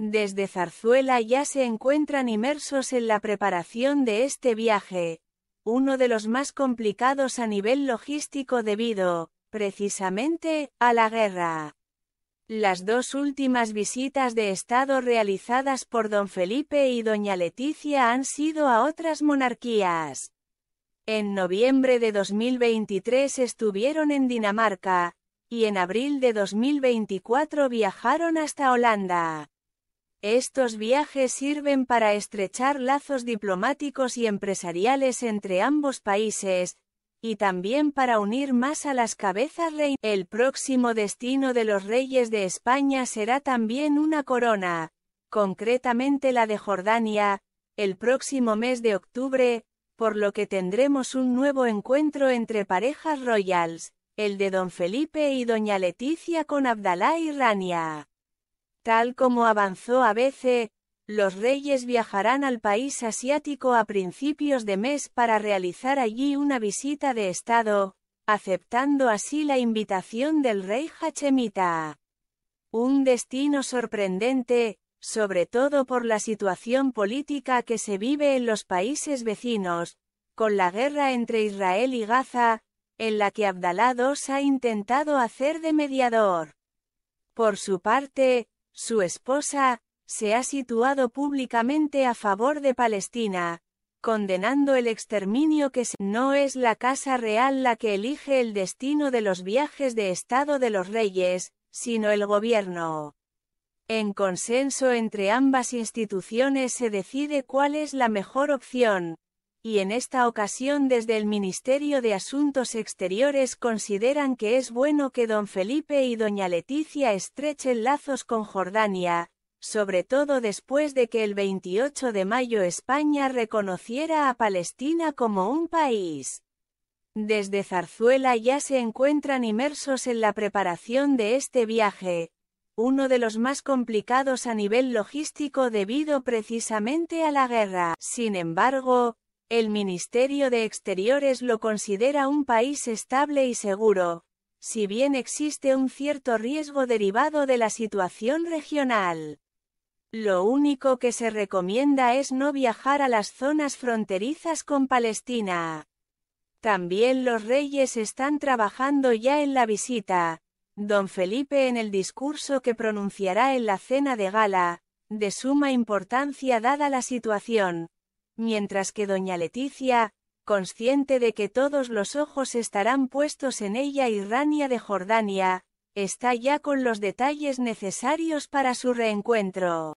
Desde Zarzuela ya se encuentran inmersos en la preparación de este viaje, uno de los más complicados a nivel logístico debido, precisamente, a la guerra. Las dos últimas visitas de Estado realizadas por don Felipe y doña Leticia han sido a otras monarquías. En noviembre de 2023 estuvieron en Dinamarca, y en abril de 2024 viajaron hasta Holanda. Estos viajes sirven para estrechar lazos diplomáticos y empresariales entre ambos países, y también para unir más a las cabezas rey. El próximo destino de los reyes de España será también una corona, concretamente la de Jordania, el próximo mes de octubre, por lo que tendremos un nuevo encuentro entre parejas royals, el de don Felipe y doña Leticia con Abdalá y Rania. Tal como avanzó ABC, los reyes viajarán al país asiático a principios de mes para realizar allí una visita de Estado, aceptando así la invitación del rey Hachemita. Un destino sorprendente, sobre todo por la situación política que se vive en los países vecinos, con la guerra entre Israel y Gaza, en la que Abdalá II ha intentado hacer de mediador. Por su parte, su esposa, se ha situado públicamente a favor de Palestina, condenando el exterminio que se... no es la Casa Real la que elige el destino de los viajes de Estado de los Reyes, sino el gobierno. En consenso entre ambas instituciones se decide cuál es la mejor opción, y en esta ocasión desde el Ministerio de Asuntos Exteriores consideran que es bueno que don Felipe y doña Leticia estrechen lazos con Jordania, sobre todo después de que el 28 de mayo España reconociera a Palestina como un país. Desde Zarzuela ya se encuentran inmersos en la preparación de este viaje, uno de los más complicados a nivel logístico debido precisamente a la guerra. Sin embargo, el Ministerio de Exteriores lo considera un país estable y seguro, si bien existe un cierto riesgo derivado de la situación regional. Lo único que se recomienda es no viajar a las zonas fronterizas con Palestina. También los reyes están trabajando ya en la visita. Don Felipe en el discurso que pronunciará en la cena de gala, de suma importancia dada la situación, mientras que doña Leticia, consciente de que todos los ojos estarán puestos en ella y Rania de Jordania, está ya con los detalles necesarios para su reencuentro.